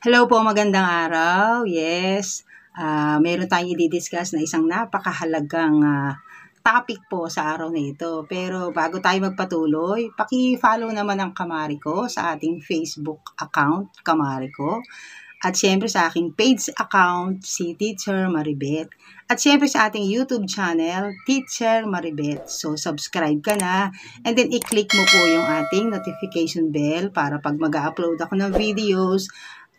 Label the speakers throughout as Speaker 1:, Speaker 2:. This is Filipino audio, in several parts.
Speaker 1: Hello po, magandang araw. Yes, uh, meron tayong i-discuss na isang napakahalagang uh, topic po sa araw na ito. Pero bago tayo magpatuloy, paki-follow naman ang Kamariko sa ating Facebook account, Kamariko. At siyempre sa aking page account, si Teacher Maribet. At siyempre sa ating YouTube channel, Teacher Maribet. So subscribe ka na and then i-click mo po yung ating notification bell para pag mag upload ako ng videos,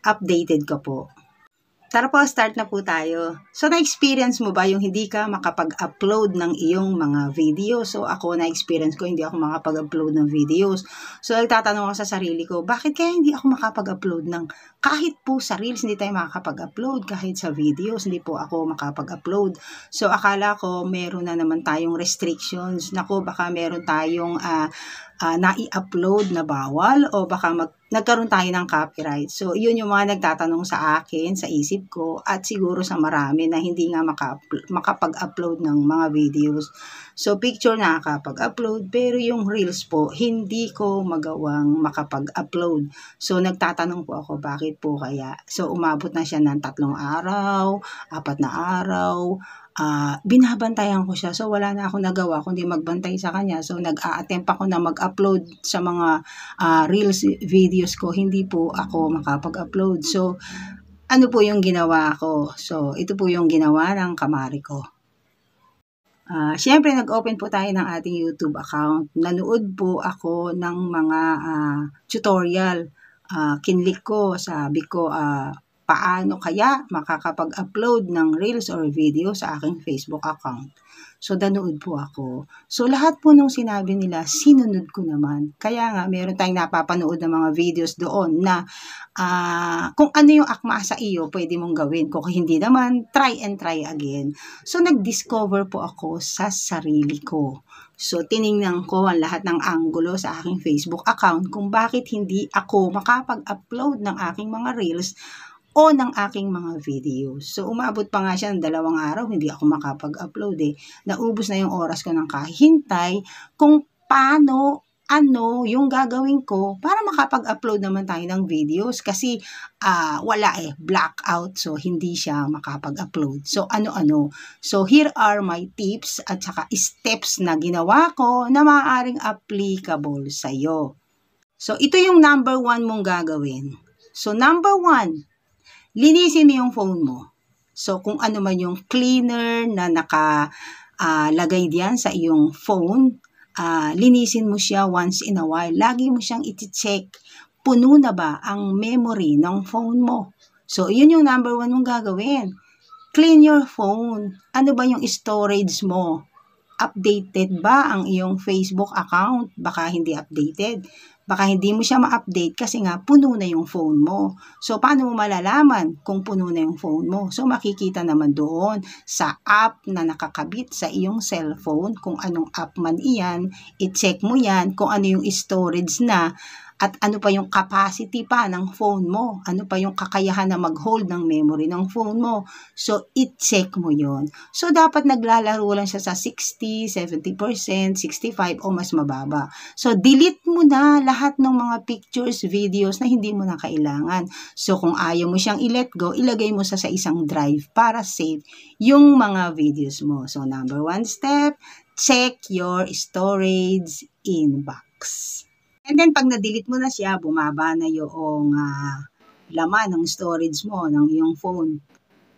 Speaker 1: updated ka po. Tara po, start na po tayo. So, na-experience mo ba yung hindi ka makapag-upload ng iyong mga videos? So, ako na-experience ko, hindi ako makapag-upload ng videos. So, nagtatanong ako sa sarili ko, bakit kaya hindi ako makapag-upload ng kahit po sa Reels, hindi tayo makapag-upload kahit sa videos, hindi po ako makapag-upload. So, akala ko, meron na naman tayong restrictions. Nako, baka meron tayong uh, uh, nai-upload na bawal o baka mag, nagkaroon tayo ng copyright. So, yun yung mga nagtatanong sa akin, sa isip ko, at siguro sa marami na hindi nga maka, makapag-upload ng mga videos. So, picture nakakapag-upload, pero yung reels po, hindi ko magawang makapag-upload. So, nagtatanong po ako, bakit po kaya? So, umabot na siya ng tatlong araw, apat na araw, uh, binabantayan ko siya. So, wala na akong nagawa kundi magbantay sa kanya. So, nag-a-attempt ako na mag-upload sa mga uh, reels videos ko. Hindi po ako makapag-upload. So, ano po yung ginawa ko? So, ito po yung ginawa ng kamari ko. Uh, ah, Siyempre, nag-open po tayo ng ating YouTube account. Nanood po ako ng mga uh, tutorial. Uh, kinlik ko, sabi ko, uh, paano kaya makakapag-upload ng reels or video sa aking Facebook account. So, danood po ako. So, lahat po nung sinabi nila, sinunod ko naman. Kaya nga, meron tayong napapanood ng mga videos doon na uh, kung ano yung akma sa iyo, pwede mong gawin. Kung hindi naman, try and try again. So, nag-discover po ako sa sarili ko. So, tiningnan ko ang lahat ng angulo sa aking Facebook account kung bakit hindi ako makapag-upload ng aking mga reels o ng aking mga videos. So, umabot pa nga siya ng dalawang araw, hindi ako makapag-upload eh. Naubos na yung oras ko ng kahintay kung paano ano yung gagawin ko para makapag-upload naman tayo ng videos kasi uh, wala eh, blackout so hindi siya makapag-upload. So ano-ano. So here are my tips at saka steps na ginawa ko na maaaring applicable sa'yo. So ito yung number one mong gagawin. So number one, linisin mo yung phone mo. So, kung ano man yung cleaner na nakalagay ah, uh, diyan sa iyong phone, uh, linisin mo siya once in a while. Lagi mo siyang iti-check. Puno na ba ang memory ng phone mo? So, yun yung number one mong gagawin. Clean your phone. Ano ba yung storage mo? Updated ba ang iyong Facebook account? Baka hindi updated. Baka hindi mo siya ma-update kasi nga puno na yung phone mo. So, paano mo malalaman kung puno na yung phone mo? So, makikita naman doon sa app na nakakabit sa iyong cellphone, kung anong app man iyan, i-check mo yan kung ano yung storage na at ano pa yung capacity pa ng phone mo, ano pa yung kakayahan na mag-hold ng memory ng phone mo. So, i-check mo yon So, dapat naglalaro lang siya sa 60, 70%, 65 o mas mababa. So, delete mo na lahat ng mga pictures, videos na hindi mo na kailangan. So, kung ayaw mo siyang i-let go, ilagay mo sa, sa isang drive para save yung mga videos mo. So, number one step, check your storage inbox. And then, pag na-delete mo na siya, bumaba na yung uh, laman ng storage mo, ng iyong phone.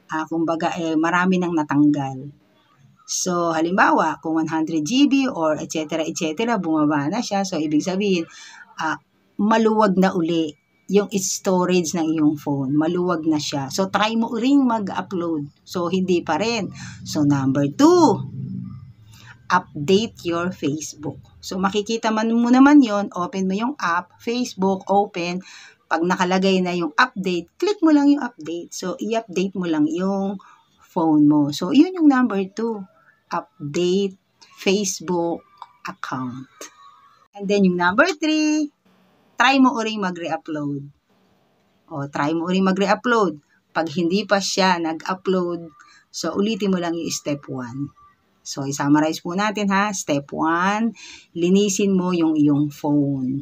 Speaker 1: Uh, kumbaga, eh, marami nang natanggal. So, halimbawa, kung 100 GB or etc. etc. bumaba na siya. So, ibig sabihin, uh, maluwag na uli yung storage ng iyong phone. Maluwag na siya. So, try mo ring mag-upload. So, hindi pa rin. So, number two, update your Facebook. So, makikita man mo naman yon open mo yung app, Facebook, open. Pag nakalagay na yung update, click mo lang yung update. So, i-update mo lang yung phone mo. So, yun yung number two, update Facebook account. And then, yung number three, try mo uring mag-re-upload. O, try mo uring mag-re-upload. Pag hindi pa siya nag-upload, so ulitin mo lang yung step 1. So, i-summarize po natin ha. Step 1, linisin mo yung iyong phone.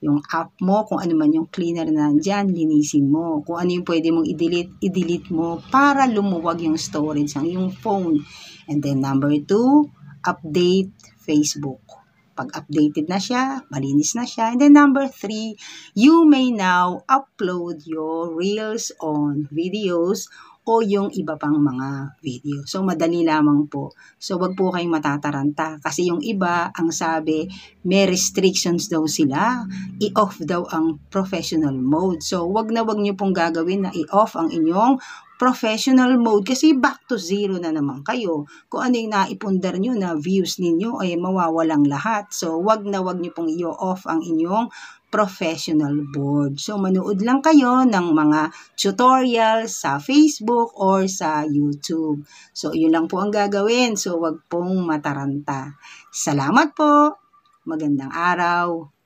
Speaker 1: Yung app mo, kung ano man yung cleaner na nandyan, linisin mo. Kung ano yung pwede mong i-delete, i-delete mo para lumuwag yung storage ng iyong phone. And then number 2, update Facebook pag updated na siya, malinis na siya. And then number 3, you may now upload your reels on videos o yung iba pang mga video. So, madali lamang po. So, wag po kayong matataranta kasi yung iba, ang sabi, may restrictions daw sila. I-off daw ang professional mode. So, wag na wag nyo pong gagawin na i-off ang inyong professional mode kasi back to zero na naman kayo. Kung ano yung naipundar nyo na views ninyo ay mawawalang lahat. So, wag na wag nyo pong i-off ang inyong professional board. So, manood lang kayo ng mga tutorial sa Facebook or sa YouTube. So, yun lang po ang gagawin. So, wag pong mataranta. Salamat po! Magandang araw!